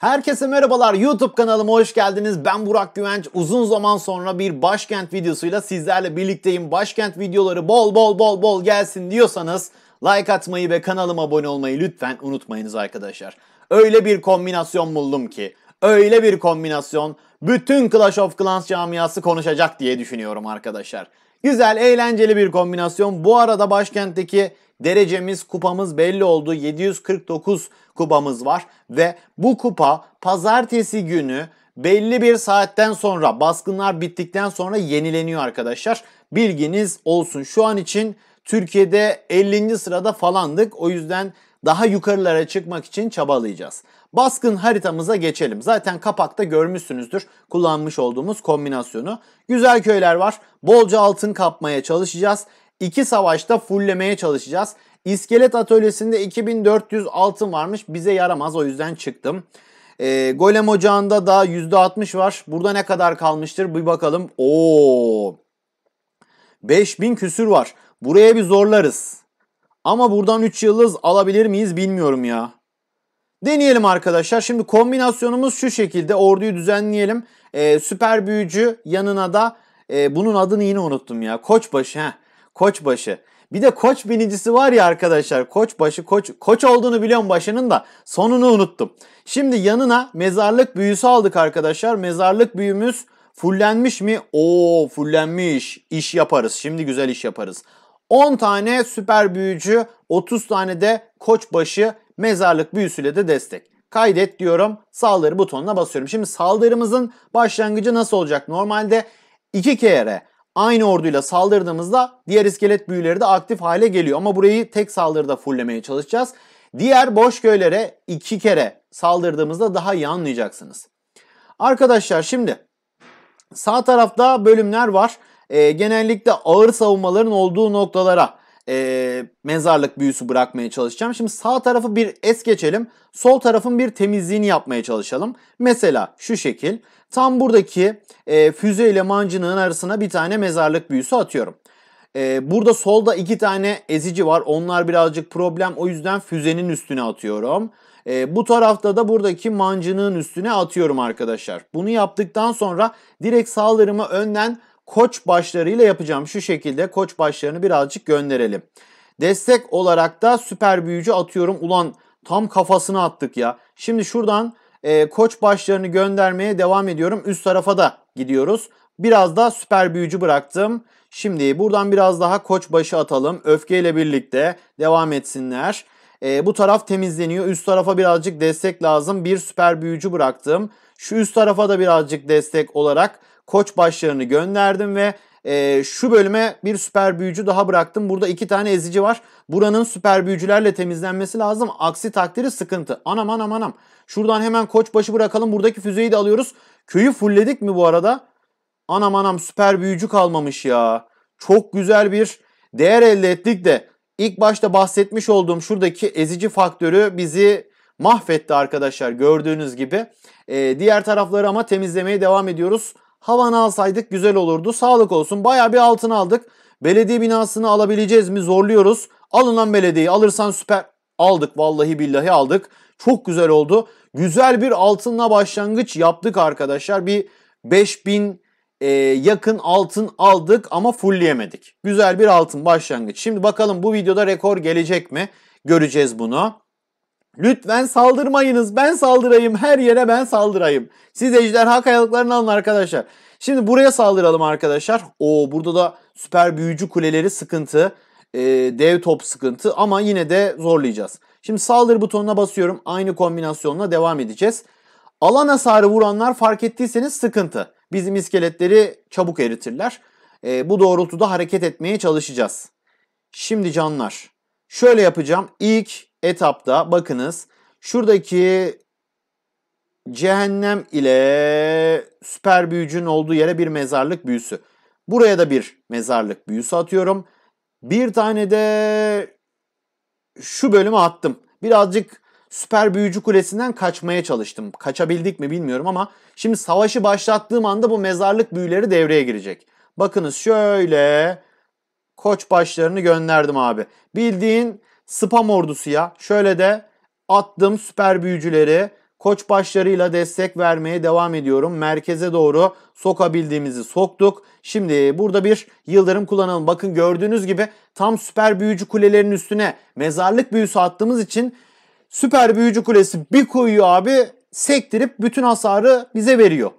Herkese merhabalar YouTube kanalıma hoş geldiniz. Ben Burak Güvenç. Uzun zaman sonra bir başkent videosuyla sizlerle birlikteyim. Başkent videoları bol bol bol bol gelsin diyorsanız like atmayı ve kanalıma abone olmayı lütfen unutmayınız arkadaşlar. Öyle bir kombinasyon buldum ki. Öyle bir kombinasyon. Bütün Clash of Clans camiası konuşacak diye düşünüyorum arkadaşlar. Güzel, eğlenceli bir kombinasyon. Bu arada başkentteki Derecemiz, kupamız belli oldu. 749 kupamız var ve bu kupa pazartesi günü belli bir saatten sonra baskınlar bittikten sonra yenileniyor arkadaşlar. Bilginiz olsun. Şu an için Türkiye'de 50. sırada falandık. O yüzden daha yukarılara çıkmak için çabalayacağız. Baskın haritamıza geçelim. Zaten kapakta görmüşsünüzdür kullanmış olduğumuz kombinasyonu. Güzel köyler var. Bolca altın kapmaya çalışacağız iki savaşta fulllemeye çalışacağız. İskelet atölyesinde 2400 altın varmış. Bize yaramaz o yüzden çıktım. E, golem ocağında da %60 var. Burada ne kadar kalmıştır bir bakalım. Oo. 5000 küsür var. Buraya bir zorlarız. Ama buradan 3 yıldız alabilir miyiz bilmiyorum ya. Deneyelim arkadaşlar. Şimdi kombinasyonumuz şu şekilde. Orduyu düzenleyelim. E, süper büyücü yanına da e, bunun adını yine unuttum ya. Koçbaşı. Heh. Koçbaşı. Bir de koç binicisi var ya arkadaşlar. Koçbaşı koç koç olduğunu biliyorum başının da sonunu unuttum. Şimdi yanına mezarlık büyüsü aldık arkadaşlar. Mezarlık büyümüz fullenmiş mi? Oo fullenmiş. İş yaparız. Şimdi güzel iş yaparız. 10 tane süper büyücü, 30 tane de koçbaşı mezarlık büyüsüyle de destek. Kaydet diyorum. Saldırı butonuna basıyorum. Şimdi saldırımızın başlangıcı nasıl olacak? Normalde iki kere aynı orduyla saldırdığımızda diğer iskelet büyüleri de aktif hale geliyor. Ama burayı tek saldırıda fulllemeye çalışacağız. Diğer boş köylere iki kere saldırdığımızda daha iyi anlayacaksınız. Arkadaşlar şimdi sağ tarafta bölümler var. E, genellikle ağır savunmaların olduğu noktalara e, mezarlık büyüsü bırakmaya çalışacağım. Şimdi sağ tarafı bir es geçelim. Sol tarafın bir temizliğini yapmaya çalışalım. Mesela şu şekil. Tam buradaki e, füze ile mancınığın arasına bir tane mezarlık büyüsü atıyorum. E, burada solda iki tane ezici var. Onlar birazcık problem. O yüzden füzenin üstüne atıyorum. E, bu tarafta da buradaki mancınığın üstüne atıyorum arkadaşlar. Bunu yaptıktan sonra direkt saldırımı önden koç başlarıyla yapacağım. Şu şekilde koç başlarını birazcık gönderelim. Destek olarak da süper büyücü atıyorum. Ulan tam kafasını attık ya. Şimdi şuradan e, koç başlarını göndermeye devam ediyorum. Üst tarafa da gidiyoruz. Biraz da süper büyücü bıraktım. Şimdi buradan biraz daha koç başı atalım. Öfkeyle birlikte devam etsinler. E, bu taraf temizleniyor. Üst tarafa birazcık destek lazım. Bir süper büyücü bıraktım. Şu üst tarafa da birazcık destek olarak koç başlarını gönderdim ve e, şu bölüme bir süper büyücü daha bıraktım. Burada iki tane ezici var. Buranın süper büyücülerle temizlenmesi lazım. Aksi takdiri sıkıntı. Anam anam anam. Şuradan hemen koç başı bırakalım. Buradaki füzeyi de alıyoruz. Köyü fullledik mi bu arada? Anam anam süper büyücü kalmamış ya. Çok güzel bir değer elde ettik de İlk başta bahsetmiş olduğum şuradaki ezici faktörü bizi mahvetti arkadaşlar gördüğünüz gibi. Ee, diğer tarafları ama temizlemeye devam ediyoruz. Havanı alsaydık güzel olurdu. Sağlık olsun. Baya bir altın aldık. Belediye binasını alabileceğiz mi? Zorluyoruz. Alınan belediyeyi alırsan süper. Aldık vallahi billahi aldık. Çok güzel oldu. Güzel bir altınla başlangıç yaptık arkadaşlar. Bir 5000 e, yakın altın aldık ama fullleyemedik. Güzel bir altın başlangıç. Şimdi bakalım bu videoda rekor gelecek mi? Göreceğiz bunu. Lütfen saldırmayınız. Ben saldırayım. Her yere ben saldırayım. Siz ejderha kayalıklarını alın arkadaşlar. Şimdi buraya saldıralım arkadaşlar. O burada da süper büyücü kuleleri sıkıntı. E, dev top sıkıntı ama yine de zorlayacağız. Şimdi saldır butonuna basıyorum. Aynı kombinasyonla devam edeceğiz. Alan hasarı vuranlar fark ettiyseniz sıkıntı bizim iskeletleri çabuk eritirler. E, bu doğrultuda hareket etmeye çalışacağız. Şimdi canlar şöyle yapacağım. İlk etapta bakınız şuradaki cehennem ile süper büyücünün olduğu yere bir mezarlık büyüsü. Buraya da bir mezarlık büyüsü atıyorum. Bir tane de şu bölümü attım. Birazcık süper büyücü kulesinden kaçmaya çalıştım. Kaçabildik mi bilmiyorum ama şimdi savaşı başlattığım anda bu mezarlık büyüleri devreye girecek. Bakınız şöyle koç başlarını gönderdim abi. Bildiğin spam ordusu ya. Şöyle de attım süper büyücüleri. Koç başlarıyla destek vermeye devam ediyorum. Merkeze doğru sokabildiğimizi soktuk. Şimdi burada bir yıldırım kullanalım. Bakın gördüğünüz gibi tam süper büyücü kulelerin üstüne mezarlık büyüsü attığımız için Süper büyücü kulesi bir koyuyor abi sektirip bütün hasarı bize veriyor.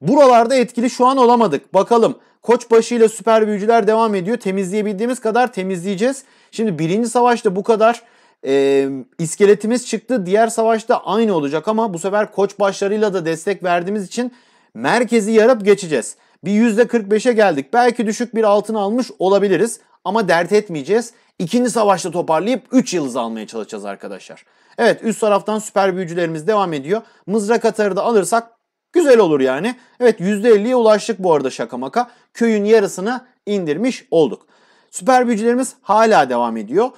Buralarda etkili şu an olamadık. Bakalım koç başıyla süper büyücüler devam ediyor. Temizleyebildiğimiz kadar temizleyeceğiz. Şimdi birinci savaşta bu kadar e, iskeletimiz çıktı. Diğer savaşta aynı olacak ama bu sefer koç başlarıyla da destek verdiğimiz için merkezi yarıp geçeceğiz. Bir %45'e geldik. Belki düşük bir altın almış olabiliriz ama dert etmeyeceğiz. İkinci savaşta toparlayıp 3 yıldız almaya çalışacağız arkadaşlar. Evet üst taraftan süper büyücülerimiz devam ediyor. Mızrak atarı da alırsak güzel olur yani. Evet %50'ye ulaştık bu arada şaka maka. Köyün yarısını indirmiş olduk. Süper büyücülerimiz hala devam ediyor.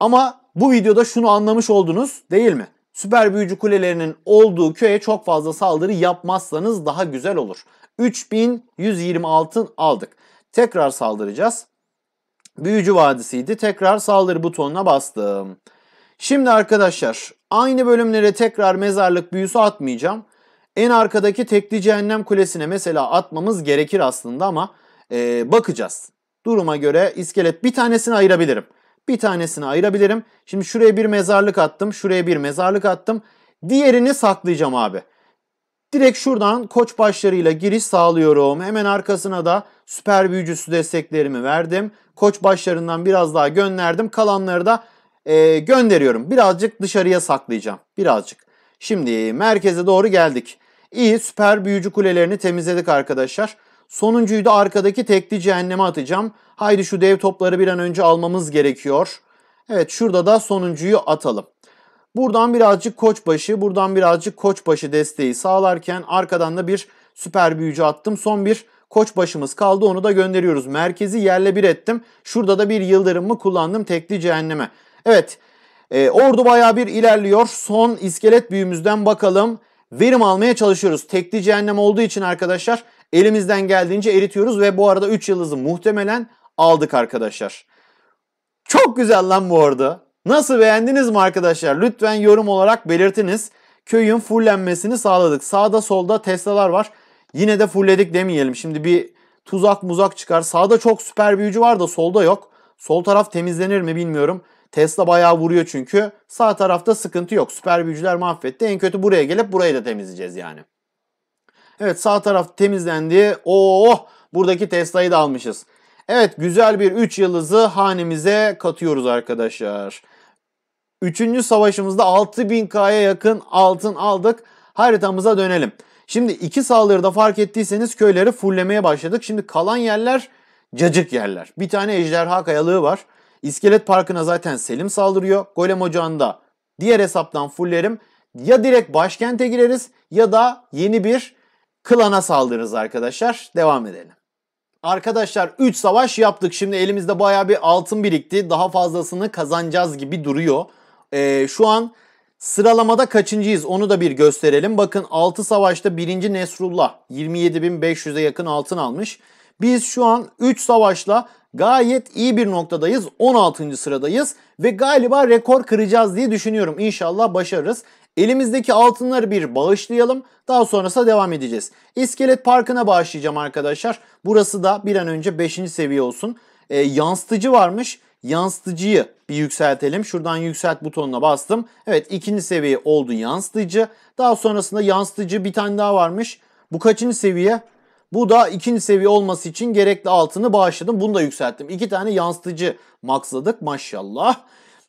Ama bu videoda şunu anlamış oldunuz değil mi? Süper büyücü kulelerinin olduğu köye çok fazla saldırı yapmazsanız daha güzel olur. 3120 altın aldık. Tekrar saldıracağız. Büyücü Vadisi'ydi. Tekrar saldırı butonuna bastım. Şimdi arkadaşlar aynı bölümlere tekrar mezarlık büyüsü atmayacağım. En arkadaki tekli cehennem kulesine mesela atmamız gerekir aslında ama e, bakacağız. Duruma göre iskelet bir tanesini ayırabilirim. Bir tanesini ayırabilirim. Şimdi şuraya bir mezarlık attım. Şuraya bir mezarlık attım. Diğerini saklayacağım abi. Direkt şuradan koç başlarıyla giriş sağlıyorum. Hemen arkasına da süper büyücüsü desteklerimi verdim. Koç başlarından biraz daha gönderdim. Kalanları da e, gönderiyorum. Birazcık dışarıya saklayacağım. Birazcık. Şimdi merkeze doğru geldik. İyi süper büyücü kulelerini temizledik arkadaşlar. Sonuncuyu da arkadaki tekli cehenneme atacağım. Haydi şu dev topları bir an önce almamız gerekiyor. Evet şurada da sonuncuyu atalım. Buradan birazcık koçbaşı, buradan birazcık koçbaşı desteği sağlarken arkadan da bir süper büyücü attım. Son bir koçbaşımız kaldı onu da gönderiyoruz. Merkezi yerle bir ettim. Şurada da bir yıldırımımı kullandım tekli cehenneme. Evet e, ordu baya bir ilerliyor. Son iskelet büyümüzden bakalım. Verim almaya çalışıyoruz. Tekli cehennem olduğu için arkadaşlar elimizden geldiğince eritiyoruz. Ve bu arada 3 yıldızı muhtemelen aldık arkadaşlar. Çok güzel lan bu ordu. Nasıl beğendiniz mi arkadaşlar? Lütfen yorum olarak belirtiniz. Köyün fullenmesini sağladık. Sağda solda Tesla'lar var. Yine de fulledik demeyelim. Şimdi bir tuzak muzak çıkar. Sağda çok süper büyücü var da solda yok. Sol taraf temizlenir mi bilmiyorum. Tesla bayağı vuruyor çünkü. Sağ tarafta sıkıntı yok. Süper büyücüler mahvetti. En kötü buraya gelip burayı da temizleyeceğiz yani. Evet sağ taraf temizlendi. Oh buradaki Tesla'yı da almışız. Evet güzel bir 3 yıldızı hanemize katıyoruz arkadaşlar. Üçüncü savaşımızda 6000K'ya yakın altın aldık. Haritamıza dönelim. Şimdi iki saldırıda fark ettiyseniz köyleri fullemeye başladık. Şimdi kalan yerler cacık yerler. Bir tane ejderha kayalığı var. İskelet Parkı'na zaten Selim saldırıyor. Golem Ocağı'nda diğer hesaptan fullerim. Ya direkt başkente gireriz ya da yeni bir klana saldırırız arkadaşlar. Devam edelim. Arkadaşlar 3 savaş yaptık. Şimdi elimizde baya bir altın birikti. Daha fazlasını kazanacağız gibi duruyor. Ee, şu an sıralamada kaçıncıyız onu da bir gösterelim. Bakın 6 savaşta 1. Nesrullah 27.500'e yakın altın almış. Biz şu an 3 savaşla gayet iyi bir noktadayız. 16. sıradayız ve galiba rekor kıracağız diye düşünüyorum. İnşallah başarırız. Elimizdeki altınları bir bağışlayalım. Daha sonrasında devam edeceğiz. İskelet Parkı'na bağışlayacağım arkadaşlar. Burası da bir an önce 5. seviye olsun. E, yansıtıcı varmış. Yansıtıcıyı bir yükseltelim. Şuradan yükselt butonuna bastım. Evet ikinci seviye oldu yansıtıcı. Daha sonrasında yansıtıcı bir tane daha varmış. Bu kaçıncı seviye? Bu da ikinci seviye olması için gerekli altını bağışladım. Bunu da yükselttim. İki tane yansıtıcı maksadık maşallah.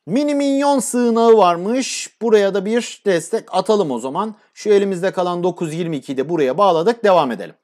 Mini minyon sığınağı varmış. Buraya da bir destek atalım o zaman. Şu elimizde kalan 922'yi de buraya bağladık. Devam edelim.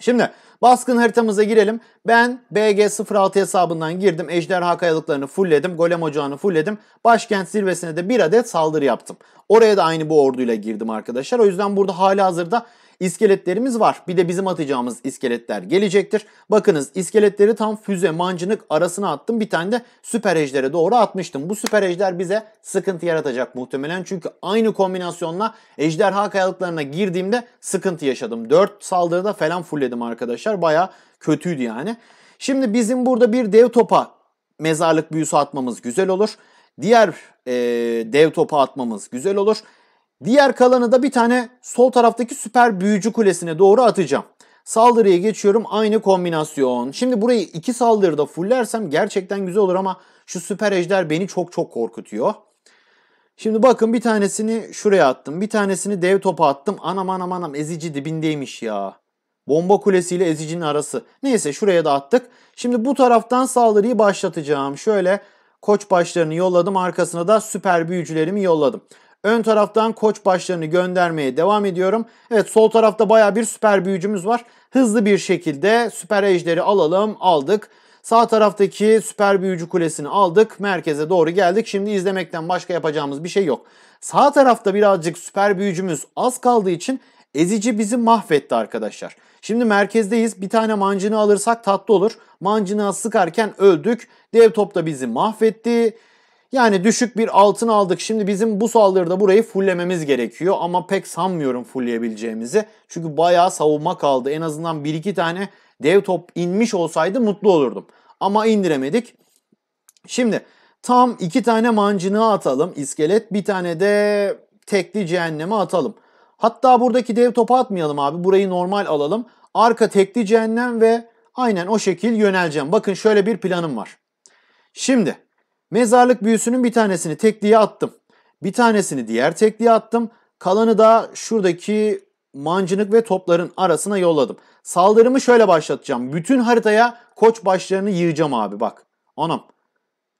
Şimdi baskın haritamıza girelim. Ben BG06 hesabından girdim. Ejderha kayalıklarını fullledim. Golem ocağını fullledim. Başkent zirvesine de bir adet saldırı yaptım. Oraya da aynı bu orduyla girdim arkadaşlar. O yüzden burada hali hazırda iskeletlerimiz var. Bir de bizim atacağımız iskeletler gelecektir. Bakınız iskeletleri tam füze mancınık arasına attım. Bir tane de süper ejdere doğru atmıştım. Bu süper ejder bize sıkıntı yaratacak muhtemelen. Çünkü aynı kombinasyonla ejderha kayalıklarına girdiğimde sıkıntı yaşadım. 4 saldırıda falan fullledim arkadaşlar. Baya kötüydü yani. Şimdi bizim burada bir dev topa mezarlık büyüsü atmamız güzel olur. Diğer e, dev topa atmamız güzel olur. Diğer kalanı da bir tane sol taraftaki süper büyücü kulesine doğru atacağım. Saldırıya geçiyorum aynı kombinasyon. Şimdi burayı iki saldırıda fullersem gerçekten güzel olur ama şu süper ejder beni çok çok korkutuyor. Şimdi bakın bir tanesini şuraya attım. Bir tanesini dev topa attım. Anam anam anam ezici dibindeymiş ya. Bomba kulesiyle ezicinin arası. Neyse şuraya da attık. Şimdi bu taraftan saldırıyı başlatacağım. Şöyle koç başlarını yolladım. Arkasına da süper büyücülerimi yolladım. Ön taraftan koç başlarını göndermeye devam ediyorum. Evet sol tarafta baya bir süper büyücümüz var. Hızlı bir şekilde süper ejderi alalım aldık. Sağ taraftaki süper büyücü kulesini aldık. Merkeze doğru geldik. Şimdi izlemekten başka yapacağımız bir şey yok. Sağ tarafta birazcık süper büyücümüz az kaldığı için ezici bizi mahvetti arkadaşlar. Şimdi merkezdeyiz. Bir tane mancını alırsak tatlı olur. Mancını sıkarken öldük. Dev top da bizi mahvetti. Yani düşük bir altın aldık. Şimdi bizim bu saldırıda burayı fulllememiz gerekiyor. Ama pek sanmıyorum fullleyebileceğimizi. Çünkü bayağı savunma kaldı. En azından 1-2 tane dev top inmiş olsaydı mutlu olurdum. Ama indiremedik. Şimdi tam 2 tane mancını atalım İskelet Bir tane de tekli cehenneme atalım. Hatta buradaki dev topu atmayalım abi. Burayı normal alalım. Arka tekli cehennem ve aynen o şekil yöneleceğim. Bakın şöyle bir planım var. Şimdi Mezarlık büyüsünün bir tanesini tekliğe attım. Bir tanesini diğer tekliğe attım. Kalanı da şuradaki mancınık ve topların arasına yolladım. Saldırımı şöyle başlatacağım. Bütün haritaya koç başlarını yığacağım abi bak. Anam.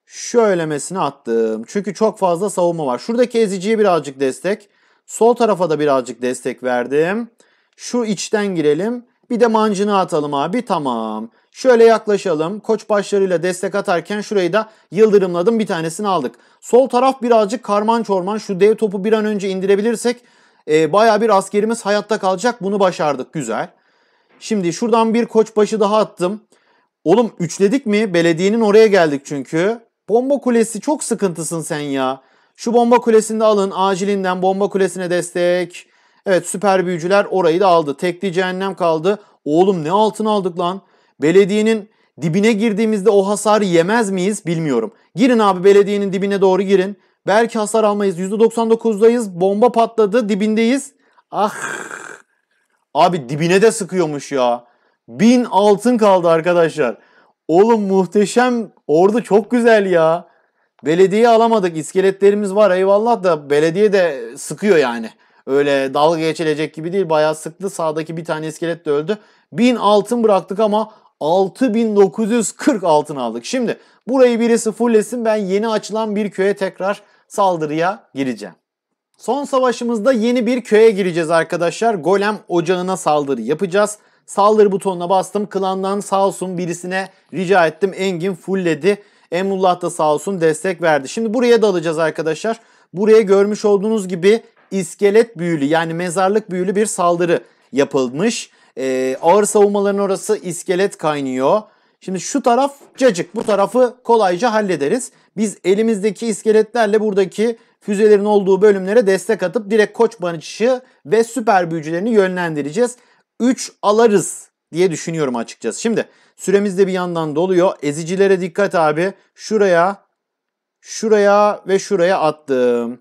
Şöylemesine attım. Çünkü çok fazla savunma var. Şuradaki eziciye birazcık destek. Sol tarafa da birazcık destek verdim. Şu içten girelim. Bir de mancını atalım abi. Tamam. Şöyle yaklaşalım. Koç başlarıyla destek atarken şurayı da yıldırımladım. Bir tanesini aldık. Sol taraf birazcık karman çorman. Şu dev topu bir an önce indirebilirsek e, baya bir askerimiz hayatta kalacak. Bunu başardık. Güzel. Şimdi şuradan bir koçbaşı daha attım. Oğlum üçledik mi? Belediyenin oraya geldik çünkü. Bomba kulesi çok sıkıntısın sen ya. Şu bomba kulesini de alın. Acilinden bomba kulesine destek. Evet süper büyücüler orayı da aldı. Tekli cehennem kaldı. Oğlum ne altın aldık lan. Belediyenin dibine girdiğimizde o hasarı yemez miyiz bilmiyorum. Girin abi belediyenin dibine doğru girin. Belki hasar almayız. %99'dayız. Bomba patladı. Dibindeyiz. Ah. Abi dibine de sıkıyormuş ya. Bin altın kaldı arkadaşlar. Oğlum muhteşem. Ordu çok güzel ya. Belediye alamadık. İskeletlerimiz var eyvallah da belediye de sıkıyor yani. Öyle dalga geçilecek gibi değil. Bayağı sıktı. Sağdaki bir tane iskelet de öldü. Bin altın bıraktık ama 6940 altın aldık. Şimdi burayı birisi fulllesin. ben yeni açılan bir köye tekrar saldırıya gireceğim. Son savaşımızda yeni bir köye gireceğiz arkadaşlar. Golem ocağına saldırı yapacağız. Saldırı butonuna bastım. Klandan sağ olsun birisine rica ettim. Engin fullledi. Emrullah da sağ olsun destek verdi. Şimdi buraya dalacağız arkadaşlar. Buraya görmüş olduğunuz gibi iskelet büyülü yani mezarlık büyülü bir saldırı yapılmış. E, ağır savunmaların orası iskelet kaynıyor. Şimdi şu taraf cacık. Bu tarafı kolayca hallederiz. Biz elimizdeki iskeletlerle buradaki füzelerin olduğu bölümlere destek atıp direkt koç banışı ve süper büyücülerini yönlendireceğiz. 3 alarız diye düşünüyorum açıkçası. Şimdi süremiz de bir yandan doluyor. Ezicilere dikkat abi. Şuraya, şuraya ve şuraya attım.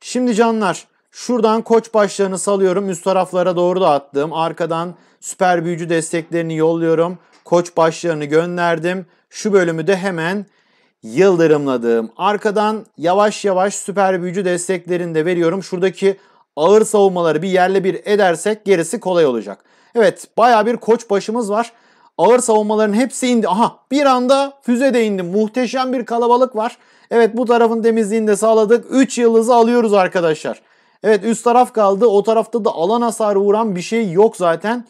Şimdi canlar Şuradan koç başlarını salıyorum. Üst taraflara doğru da attım. Arkadan süper büyücü desteklerini yolluyorum. Koç başlarını gönderdim. Şu bölümü de hemen yıldırımladım. Arkadan yavaş yavaş süper büyücü desteklerini de veriyorum. Şuradaki ağır savunmaları bir yerle bir edersek gerisi kolay olacak. Evet baya bir koç başımız var. Ağır savunmaların hepsi indi. Aha bir anda füze de indi. Muhteşem bir kalabalık var. Evet bu tarafın temizliğini de sağladık. 3 yıldızı alıyoruz arkadaşlar. Evet üst taraf kaldı. O tarafta da alan hasarı vuran bir şey yok zaten.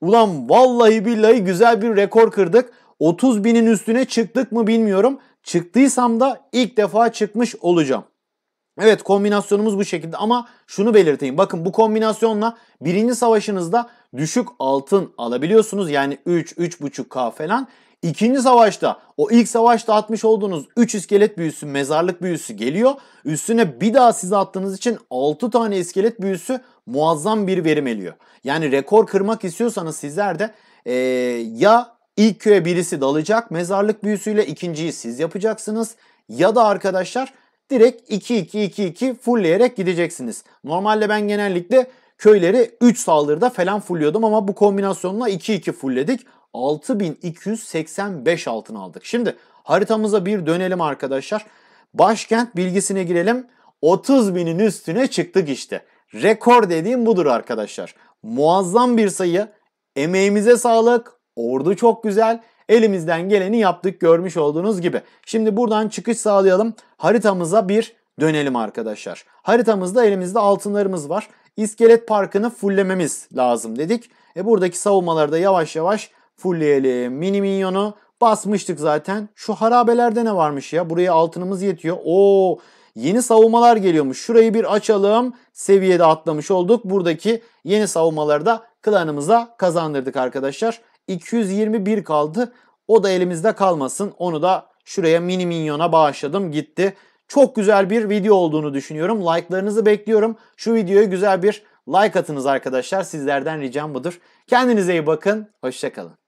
Ulan vallahi billahi güzel bir rekor kırdık. 30 binin üstüne çıktık mı bilmiyorum. Çıktıysam da ilk defa çıkmış olacağım. Evet kombinasyonumuz bu şekilde ama şunu belirteyim. Bakın bu kombinasyonla birinci savaşınızda düşük altın alabiliyorsunuz. Yani 3, 3,5K falan. İkinci savaşta o ilk savaşta atmış olduğunuz 3 iskelet büyüsü, mezarlık büyüsü geliyor. Üstüne bir daha siz attığınız için 6 tane iskelet büyüsü muazzam bir verim eliyor. Yani rekor kırmak istiyorsanız sizler de ee, ya ilk köye birisi dalacak mezarlık büyüsüyle ikinciyi siz yapacaksınız. Ya da arkadaşlar direkt 2-2-2-2 fullleyerek gideceksiniz. Normalde ben genellikle köyleri 3 saldırıda falan fulluyordum ama bu kombinasyonla 2-2 fullledik. 6285 altın aldık. Şimdi haritamıza bir dönelim arkadaşlar. Başkent bilgisine girelim. 30 binin üstüne çıktık işte. Rekor dediğim budur arkadaşlar. Muazzam bir sayı. Emeğimize sağlık. Ordu çok güzel. Elimizden geleni yaptık görmüş olduğunuz gibi. Şimdi buradan çıkış sağlayalım. Haritamıza bir dönelim arkadaşlar. Haritamızda elimizde altınlarımız var. İskelet parkını fullememiz lazım dedik. E buradaki savunmaları da yavaş yavaş fullleyelim. Mini minyonu basmıştık zaten. Şu harabelerde ne varmış ya? Buraya altınımız yetiyor. Oo yeni savunmalar geliyormuş. Şurayı bir açalım. Seviyede atlamış olduk. Buradaki yeni savunmaları da klanımıza kazandırdık arkadaşlar. 221 kaldı. O da elimizde kalmasın. Onu da şuraya mini minyona bağışladım. Gitti. Çok güzel bir video olduğunu düşünüyorum. Like'larınızı bekliyorum. Şu videoya güzel bir like atınız arkadaşlar. Sizlerden ricam budur. Kendinize iyi bakın. Hoşçakalın.